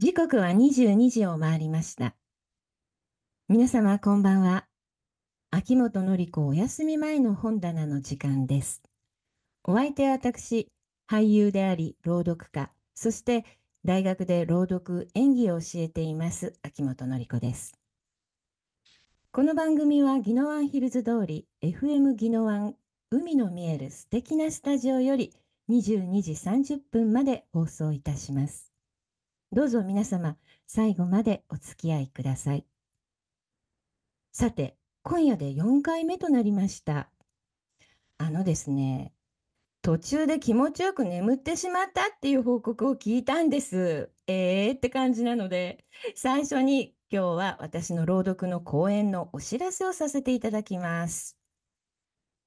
時刻は22時を回りました。皆様こんばんは。秋元紀子お休み前の本棚の時間です。お相手は私、俳優であり、朗読家、そして大学で朗読、演技を教えています、秋元紀子です。この番組は宜野湾ヒルズ通り FM 宜野湾海の見える素敵なスタジオより22時30分まで放送いたします。どうぞ皆様、最後までお付き合いください。さて、今夜で4回目となりました。あのですね、途中で気持ちよく眠ってしまったっていう報告を聞いたんです。えーって感じなので、最初に今日は私の朗読の講演のお知らせをさせていただきます。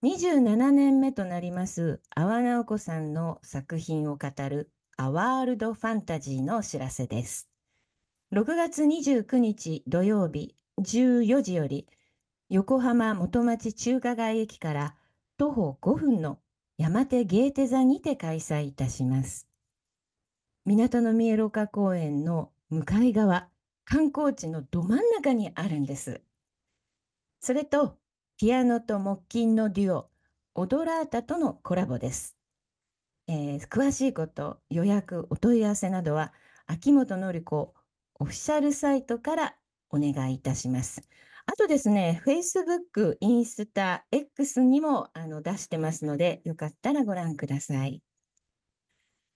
27年目となります阿波直子さんの作品を語るアワールドファンタジーのお知らせです。6月29日土曜日14時より、横浜元町中華街駅から徒歩5分の山手ゲーテ座にて開催いたします。港の見える丘公園の向かい側、観光地のど真ん中にあるんです。それと、ピアノと木琴のデュオ、オドラータとのコラボです。えー、詳しいこと予約お問い合わせなどは秋元紀子オフィシャルサイトからお願いいたします。あとですね、Facebook、インスタ、X にもあの出してますので、よかったらご覧ください。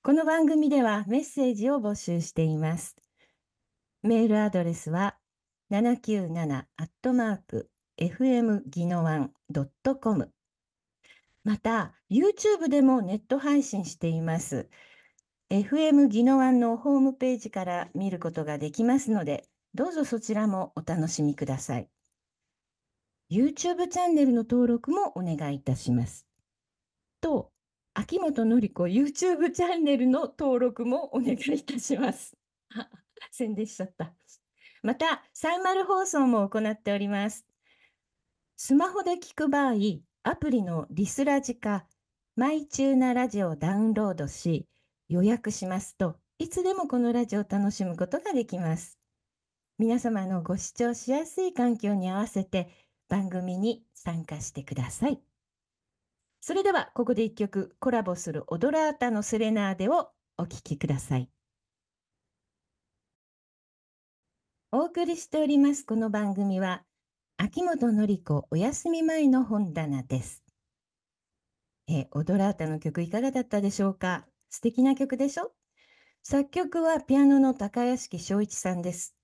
この番組ではメッセージを募集しています。メールアドレスは797アットマーク fm ギノワン .com また、YouTube でもネット配信しています。FM 技能湾のホームページから見ることができますので、どうぞそちらもお楽しみください。YouTube チャンネルの登録もお願いいたします。と、秋元のり子 YouTube チャンネルの登録もお願いいたします。宣 伝しちゃった。また、サイマル放送も行っております。スマホで聞く場合、アプリのリスラジか、マイチューナラジオをダウンロードし、予約しますといつでもこのラジオを楽しむことができます。皆様のご視聴しやすい環境に合わせて番組に参加してください。それではここで一曲コラボするオドラータのセレナーデをお聴きください。お送りしておりますこの番組は秋元紀子お休み前の本棚です。えー、オドラータの曲いかがだったでしょうか素敵な曲でしょ作曲はピアノの高屋敷昭一さんです。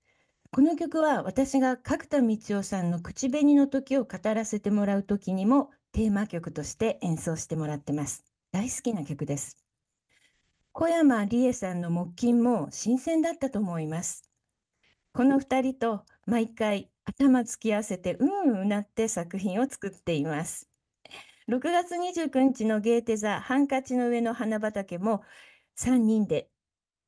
この曲は私が角田光代さんの口紅の時を語らせてもらう時にもテーマ曲として演奏してもらってます。大好きな曲です。小山理恵さんの木琴も新鮮だったと思います。この二人と毎回頭突き合わせてうんうなって作品を作っています。6月29日のゲーテ座ハンカチの上の花畑も3人で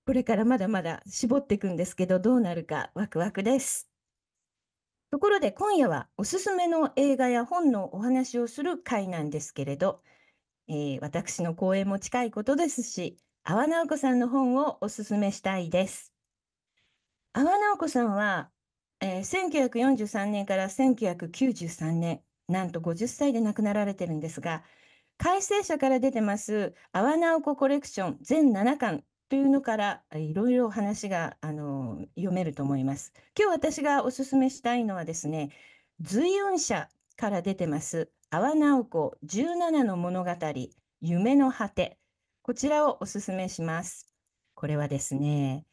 これからまだまだ絞っていくんですけどどうなるかワクワクです。ところで今夜はおすすめの映画や本のお話をする回なんですけれど、えー、私の講演も近いことですし阿波直子さんの本をおすすめしたいです。阿波直子さんはえー、1943年から1993年、なんと50歳で亡くなられてるんですが、改正者から出てます、阿波直子コレクション全7巻というのから、いろいろ話が、あの、読めると思います。今日私がお勧めしたいのはですね、随音社から出てます、阿波直子17の物語、夢の果て。こちらをお勧めします。これはですね、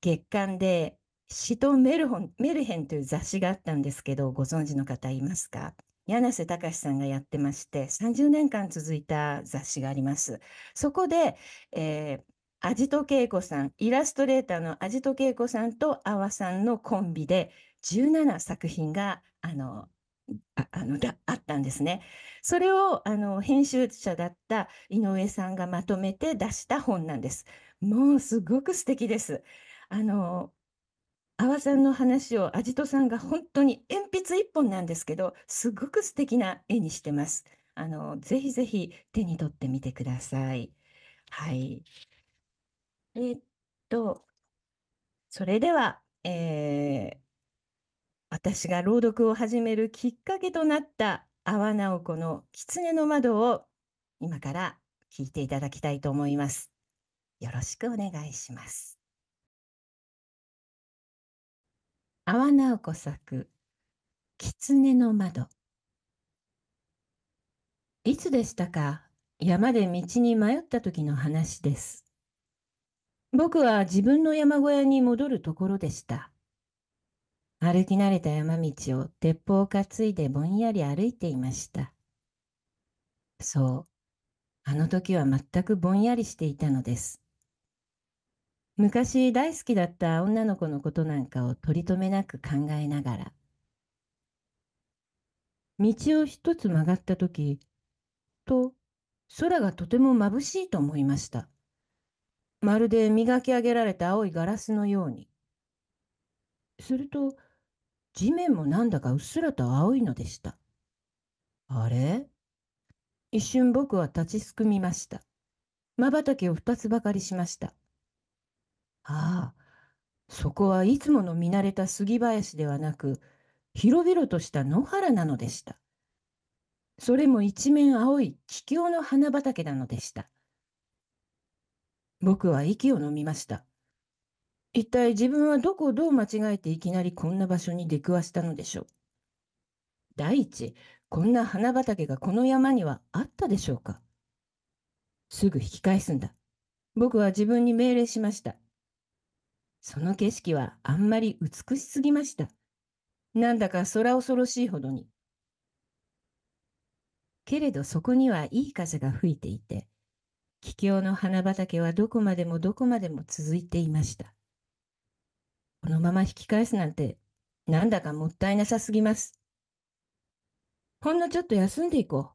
月間でシトメルホン・メルヘンという雑誌があったんですけど、ご存知の方いますか柳瀬隆さんがやってまして、30年間続いた雑誌があります。そこで、えー、アジト恵子さん、イラストレーターのアジト恵子さんと阿波さんのコンビで17作品があのああのあったんですね。それをあの編集者だった井上さんがまとめて出した本なんです。もうすごく素敵です。あの阿波さんの話をアジトさんが本当に鉛筆一本なんですけどすごく素敵な絵にしてます。あのぜひぜひ手に取ってみてください。はい。えー、っとそれでは、えー、私が朗読を始めるきっかけとなった阿波直子の「狐の窓」を今から聞いていただきたいと思います。よろしくお願いします。阿波直子作「狐の窓」いつでしたか山で道に迷った時の話です。僕は自分の山小屋に戻るところでした。歩き慣れた山道を鉄砲を担いでぼんやり歩いていました。そう、あの時は全くぼんやりしていたのです。昔大好きだった女の子のことなんかを取り留めなく考えながら道を一つ曲がった時と空がとても眩しいと思いましたまるで磨き上げられた青いガラスのようにすると地面もなんだかうっすらと青いのでしたあれ一瞬僕は立ちすくみましたまばたきを二つばかりしましたああ、そこはいつもの見慣れた杉林ではなく、広々とした野原なのでした。それも一面青い桔梗の花畑なのでした。僕は息を飲みました。一体自分はどこをどう間違えていきなりこんな場所に出くわしたのでしょう。第一、こんな花畑がこの山にはあったでしょうか。すぐ引き返すんだ。僕は自分に命令しました。その景色はあんまり美しすぎました。なんだか空恐ろしいほどに。けれどそこにはいい風が吹いていて、桔梗の花畑はどこまでもどこまでも続いていました。このまま引き返すなんて、なんだかもったいなさすぎます。ほんのちょっと休んでいこ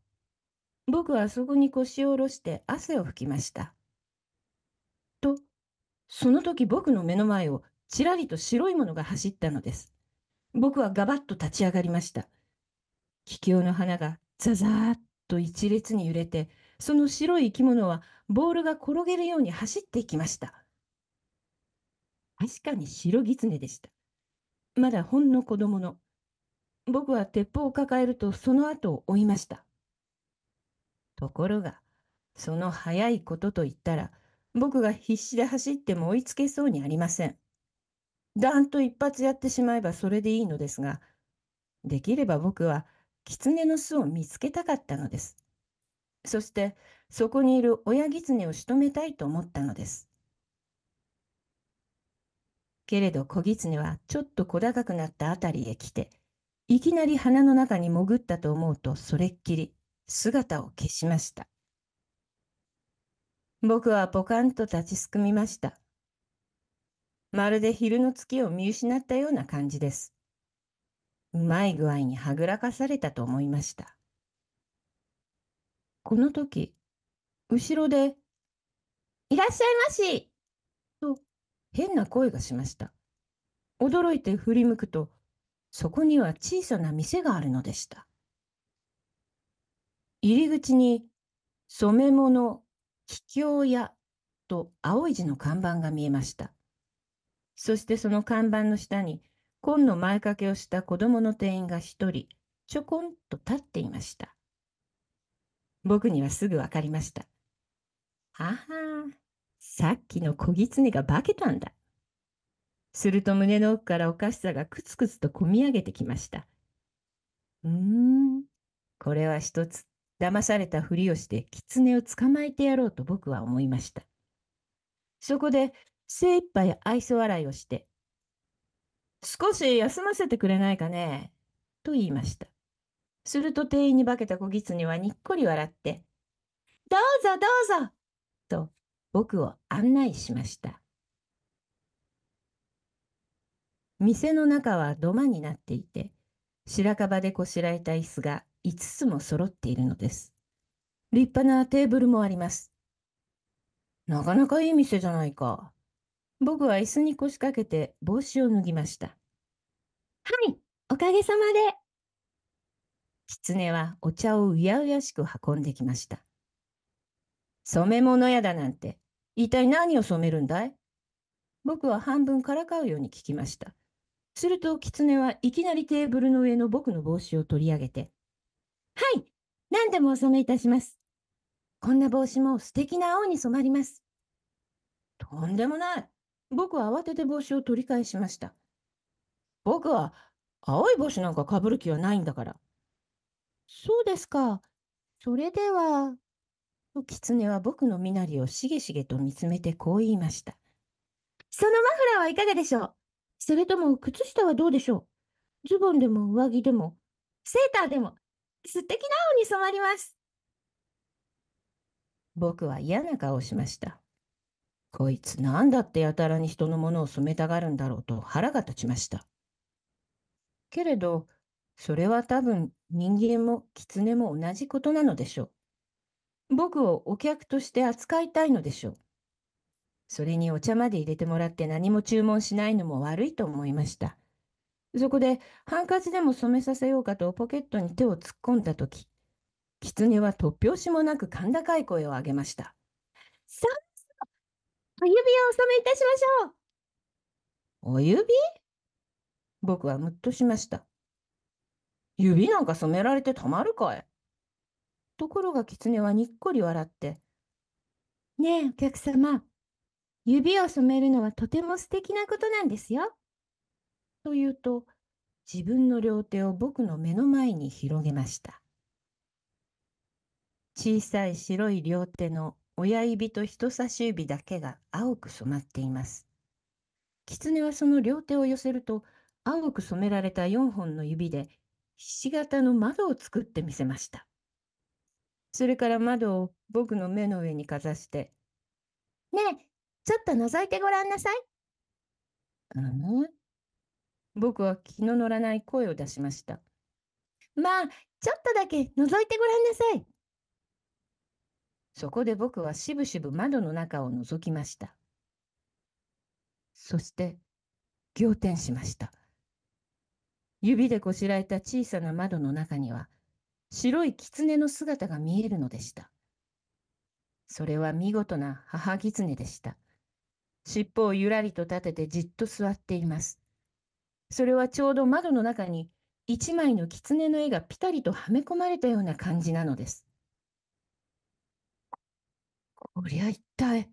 う。僕はそこに腰を下ろして汗を拭きました。と、その時僕の目の前をちらりと白いものが走ったのです。僕はガバッと立ち上がりました。気球の花がザザーッと一列に揺れて、その白い生き物はボールが転げるように走っていきました。確かに白狐でした。まだほんの子供の。僕は鉄砲を抱えるとその後を追いました。ところが、その早いことと言ったら、僕が必死で走っても追いつけそうにありません。ダンと一発やってしまえばそれでいいのですが、できれば僕は狐の巣を見つけたかったのです。そしてそこにいる親狐を仕留めたいと思ったのです。けれど小狐はちょっと小高くなった辺りへ来て、いきなり鼻の中に潜ったと思うとそれっきり姿を消しました。僕はポカンと立ちすくみました。まるで昼の月を見失ったような感じです。うまい具合にはぐらかされたと思いました。この時、後ろで、いらっしゃいましと変な声がしました。驚いて振り向くと、そこには小さな店があるのでした。入り口に染め物桔梗屋と青い字の看板が見えました。そしてその看板の下に、紺の前掛けをした子供の店員が一人、ちょこんと立っていました。僕にはすぐわかりました。ああ、さっきの小狐が化けたんだ。すると胸の奥からおかしさがくつくつとこみ上げてきました。うーん、これは一つ騙されたふりをして狐を捕まえてやろうと僕は思いました。そこで精一杯愛想笑いをして、少し休ませてくれないかね、と言いました。すると店員に化けた小狐はにっこり笑って、どうぞどうぞと僕を案内しました。店の中は土間になっていて、白樺でこしらえた椅子が5つも揃っているのです。立派なテーブルもあります。なかなかいい店じゃないか。僕は椅子に腰掛けて帽子を脱ぎました。はい、おかげさまで。狐はお茶をうやうやしく運んできました。染め物屋だなんて、一体何を染めるんだい僕は半分からかうように聞きました。すると狐はいきなりテーブルの上の僕の帽子を取り上げて、はい、何でもお染めいたします。こんな帽子も素敵な青に染まります。とんでもない。僕は慌てて帽子を取り返しました。僕は青い帽子なんかかぶる気はないんだから。そうですか。それでは。と狐は僕の身なりをしげしげと見つめてこう言いました。そのマフラーはいかがでしょうそれとも靴下はどうでしょうズボンでも上着でも、セーターでも、素敵な青に染まります。僕は嫌な顔をしました。こいつ何だってやたらに人のものを染めたがるんだろうと腹が立ちました。けれど、それは多分人間も狐も同じことなのでしょう。僕をお客として扱いたいのでしょう。それにお茶まで入れてもらって何も注文しないのも悪いと思いました。そこでハンカチでも染めさせようかとポケットに手を突っ込んだとき、狐は突拍子もなく甲高い声を上げました。さあ、お指をお染めいたしましょう。お指僕はむっとしました。指なんか染められてたまるかいところが狐はにっこり笑って、ねえ、お客様、指を染めるのはとても素敵なことなんですよ。と言うと、自分の両手を僕の目の前に広げました。小さい白い両手の親指と人差し指だけが青く染まっています。狐はその両手を寄せると、青く染められた4本の指で、ひし形の窓を作ってみせました。それから窓を僕の目の上にかざして、ねえ、ちょっと覗いてごらんなさい。の、ね、僕は気の乗らない声を出しました。まあ、ちょっとだけ覗いてごらんなさい。そこで僕はしぶしぶ窓の中を覗きました。そして、仰天しました。指でこしらえた小さな窓の中には、白い狐の姿が見えるのでした。それは見事な母狐でした。尻尾をゆらりと立ててじっと座っています。それはちょうど窓の中に一枚の狐の絵がピタリとはめ込まれたような感じなのです。こりゃ一体。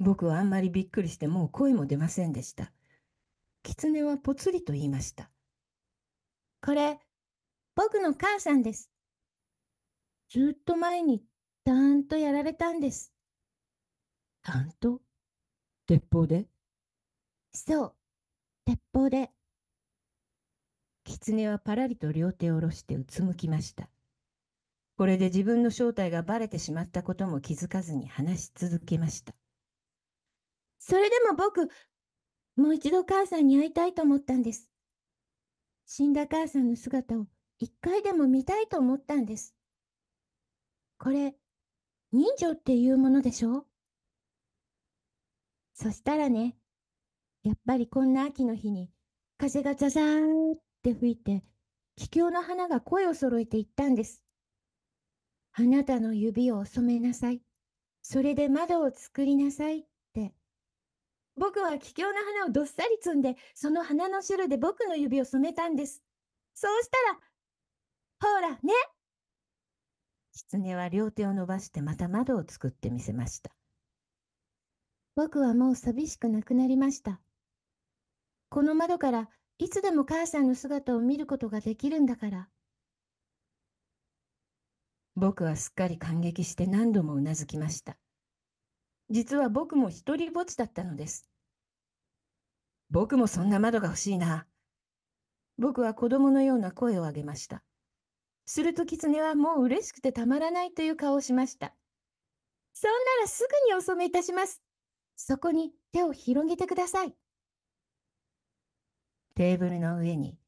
僕はあんまりびっくりしてもう声も出ませんでした。狐はぽつりと言いました。これ、僕の母さんです。ずっと前に、たんとやられたんです。たんと鉄砲でそう。鉄砲で。狐はパラリと両手を下ろしてうつむきました。これで自分の正体がバレてしまったことも気づかずに話し続けました。それでも僕、もう一度母さんに会いたいと思ったんです。死んだ母さんの姿を一回でも見たいと思ったんです。これ、人情っていうものでしょそしたらね、やっぱりこんな秋の日に風がザザーって吹いて気境の花が声を揃えて言ったんです。あなたの指を染めなさい。それで窓を作りなさいって。僕は気境の花をどっさり摘んで、その花の汁で僕の指を染めたんです。そうしたら、ほらね狐は両手を伸ばしてまた窓を作ってみせました。僕はもう寂しくなくなりました。この窓からいつでも母さんの姿を見ることができるんだから。僕はすっかり感激して何度もうなずきました。実は僕も一りぼっちだったのです。僕もそんな窓が欲しいな。僕は子供のような声を上げました。すると狐はもう嬉しくてたまらないという顔をしました。そんならすぐにお染めいたします。そこに手を広げてください。テーブルの上に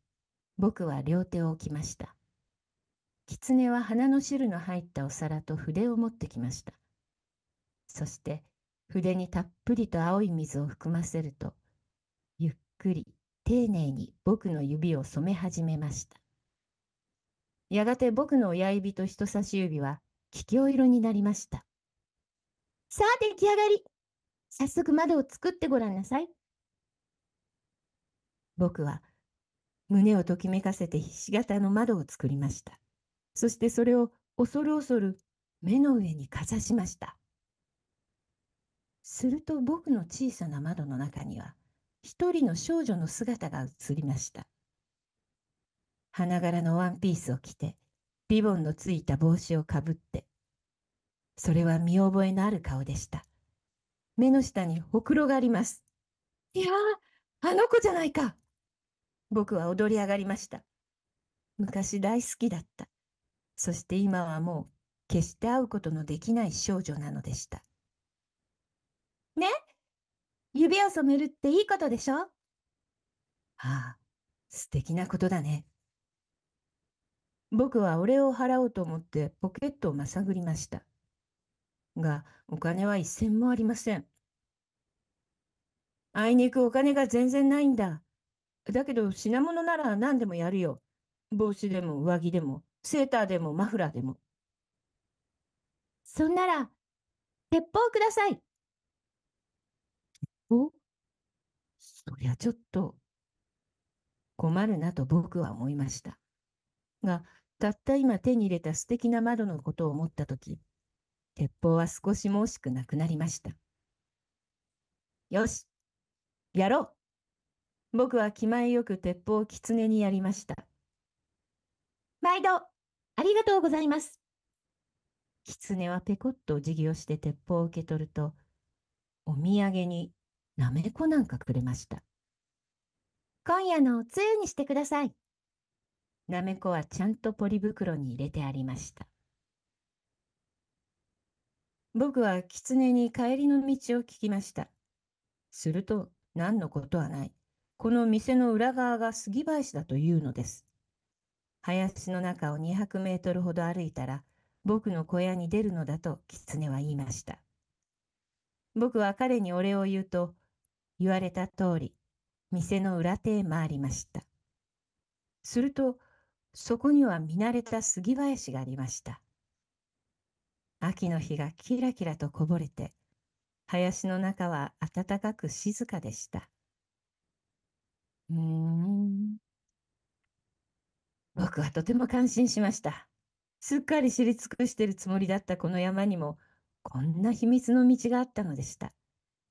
僕は両手を置きました。狐は花の汁の入ったお皿と筆を持ってきました。そして筆にたっぷりと青い水を含ませると、ゆっくり丁寧に僕の指を染め始めました。やがて僕の親指と人差し指は桔梗色になりました。さあ出来上がり早速窓を作ってごらんなさい。僕は胸をときめかせてひし形の窓を作りました。そしてそれを恐る恐る目の上にかざしました。すると僕の小さな窓の中には一人の少女の姿が映りました。花柄のワンピースを着て、リボンのついた帽子をかぶって、それは見覚えのある顔でした。目の下にほくろがあります。いやあの子じゃないか僕は踊り上がりました。昔大好きだった。そして今はもう決して会うことのできない少女なのでした。ね指を染めるっていいことでしょああ、素敵なことだね。僕はお礼を払おうと思ってポケットをまさぐりました。が、お金は一銭もありません。あいにくお金が全然ないんだ。だけど品物なら何でもやるよ。帽子でも上着でも、セーターでもマフラーでも。そんなら、鉄砲ください。おそりゃちょっと困るなと僕は思いました。が、たった今手に入れた素敵な窓のことを思ったとき、鉄砲は少しも惜しくなくなりました。よし、やろう僕は気前よく鉄砲を狐にやりました。毎度、ありがとうございます。狐はペコッとお辞儀をして鉄砲を受け取ると、お土産になめこなんかくれました。今夜のおつゆにしてください。なめこはちゃんとポリ袋に入れてありました。僕は狐に帰りの道を聞きました。すると、何のことはない。この店の裏側が杉林だというのです。林の中を200メートルほど歩いたら、僕の小屋に出るのだと狐は言いました。僕は彼にお礼を言うと、言われた通り、店の裏手へ回りました。すると、そこには見慣れた杉林がありました。秋の日がキラキラとこぼれて、林の中は暖かく静かでした。うん。僕はとても感心しました。すっかり知り尽くしているつもりだったこの山にも、こんな秘密の道があったのでした。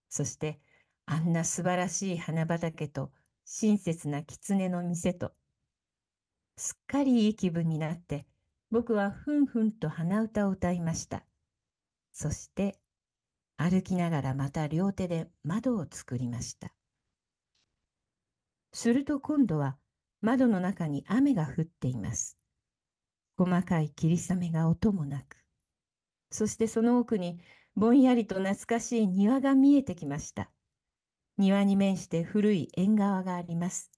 そして、あんな素晴らしい花畑と、親切な狐の店と、すっかりいい気分になって、僕はふんふんと鼻歌を歌いました。そして、歩きながらまた両手で窓を作りました。すると今度は窓の中に雨が降っています。細かい霧雨が音もなく、そしてその奥にぼんやりと懐かしい庭が見えてきました。庭に面して古い縁側があります。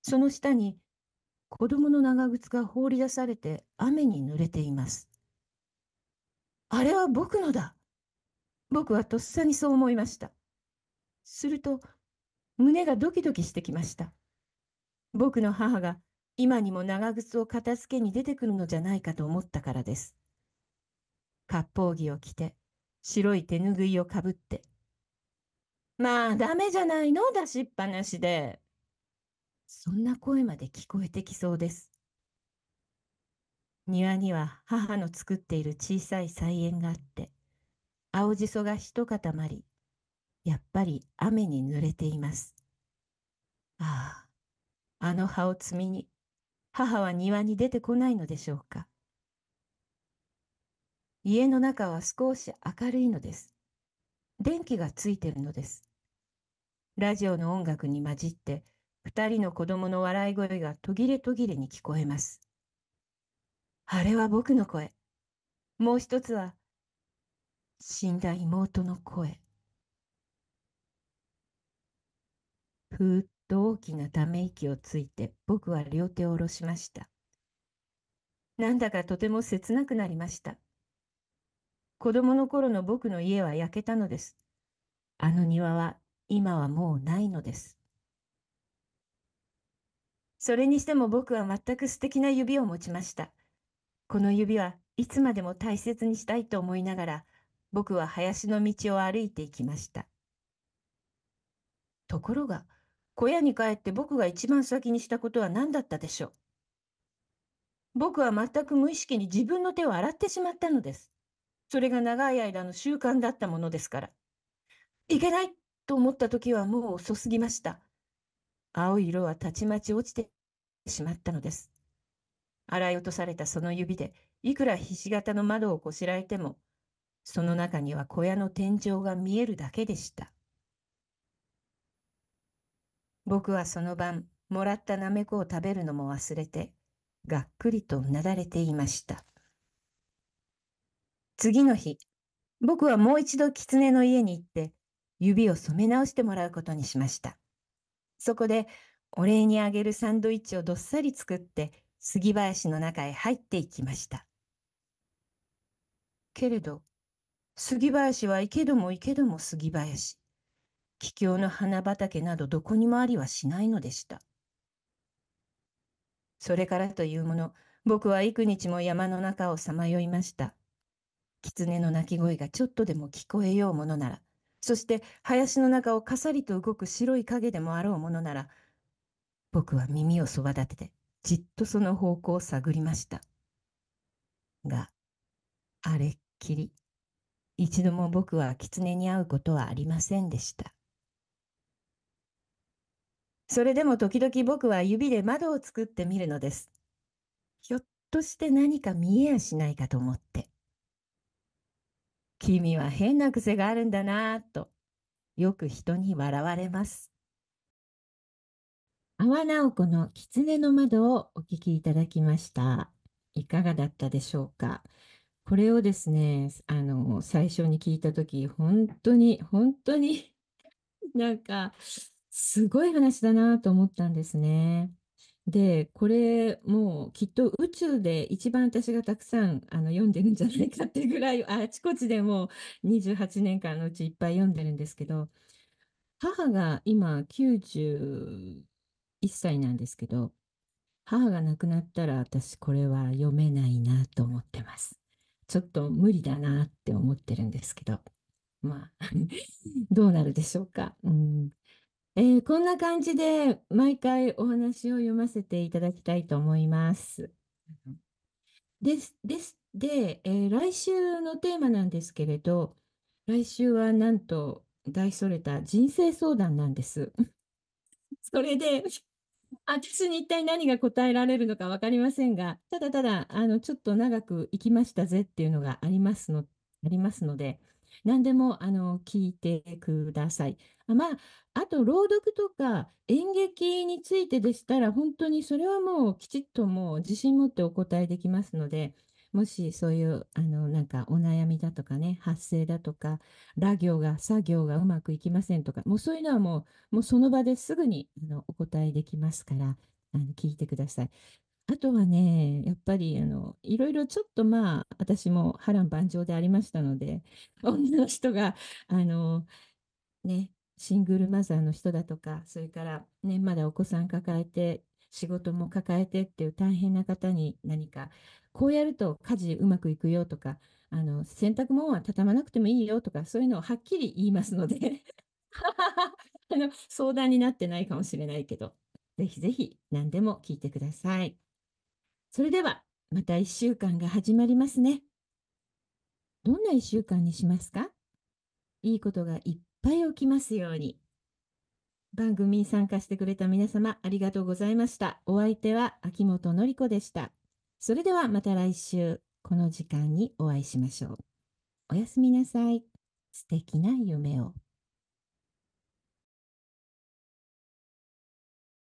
その下に子供の長靴が放り出されて雨に濡れています。あれは僕のだ僕はとっさにそう思いました。すると胸がドキドキしてきました。僕の母が今にも長靴を片付けに出てくるのじゃないかと思ったからです。割烹着を着て、白い手ぬぐいをかぶって。まあ、ダメじゃないの、出しっぱなしで。そんな声まで聞こえてきそうです。庭には母の作っている小さい菜園があって、青じそが一塊、やっぱり雨に濡れています。ああ、あの葉を摘みに、母は庭に出てこないのでしょうか。家の中は少し明るいのです。電気がついてるのです。ラジオの音楽に混じって、二人の子供の笑い声が途切れ途切れに聞こえます。あれは僕の声。もう一つは、死んだ妹の声。ふーっと大きなため息をついて僕は両手を下ろしました。なんだかとても切なくなりました。子供の頃の僕の家は焼けたのです。あの庭は今はもうないのです。それにしても僕は全く素敵な指を持ちました。この指はいつまでも大切にしたいと思いながら、僕は林の道を歩いていきました。ところが、小屋に帰って僕が一番先にしたことは何だったでしょう。僕は全く無意識に自分の手を洗ってしまったのです。それが長い間の習慣だったものですから。いけないと思った時はもう遅すぎました。青い色はたちまち落ちてしまったのです。洗い落とされたその指で、いくらひし形の窓をこしらえても、その中には小屋の天井が見えるだけでした。僕はその晩、もらったなめこを食べるのも忘れて、がっくりとうなだれていました。次の日、僕はもう一度狐の家に行って、指を染め直してもらうことにしました。そこで、お礼にあげるサンドイッチをどっさり作って、杉林の中へ入っていきました。けれど、杉林は行けども行けども杉林。気境の花畑などどこにもありはしないのでした。それからというもの、僕は幾日も山の中をさまよいました。狐の鳴き声がちょっとでも聞こえようものなら、そして林の中をかさりと動く白い影でもあろうものなら、僕は耳をそば立てて、じっとその方向を探りました。が、あれっきり、一度も僕は狐に会うことはありませんでした。それでも時々僕は指で窓を作ってみるのです。ひょっとして何か見えやしないかと思って。君は変な癖があるんだなぁと、よく人に笑われます。阿波直子の狐の窓をお聞きいただきました。いかがだったでしょうか。これをですね、あの、最初に聞いたとき、本当に、本当に、なんか、すごい話だなと思ったんですね。で、これもうきっと宇宙で一番私がたくさんあの読んでるんじゃないかってぐらい、あちこちでもう28年間のうちいっぱい読んでるんですけど、母が今91歳なんですけど、母が亡くなったら私これは読めないなと思ってます。ちょっと無理だなって思ってるんですけど、まあ どうなるでしょうか。うんえー、こんな感じで毎回お話を読ませていただきたいと思います。です。ですで、えー、来週のテーマなんですけれど、来週はなんと大それた人生相談なんです。それで、私に一体何が答えられるのか分かりませんが、ただただ、あの、ちょっと長く行きましたぜっていうのがありますの、ありますので、何でも、あの、聞いてください。まあ、あと朗読とか演劇についてでしたら、本当にそれはもうきちっともう自信持ってお答えできますので、もしそういうあのなんかお悩みだとかね、発生だとか、ラ行が作業がうまくいきませんとか、もうそういうのはもうもうその場ですぐにあのお答えできますから、あの聞いてください。あとはね、やっぱりあのいろいろちょっとまあ私も波乱万丈でありましたので、女の人があのね、シングルマザーの人だとか、それからね、まだお子さん抱えて、仕事も抱えてっていう大変な方に何か、こうやると家事うまくいくよとか、あの、洗濯物は畳まなくてもいいよとか、そういうのをはっきり言いますので あの、相談になってないかもしれないけど、ぜひぜひ何でも聞いてください。それでは、また1週間が始まりますね。どんな1週間にしますかいいことがいっぱい起きますように。番組に参加してくれた皆様ありがとうございました。お相手は秋元のり子でした。それではまた来週、この時間にお会いしましょう。おやすみなさい。素敵な夢を。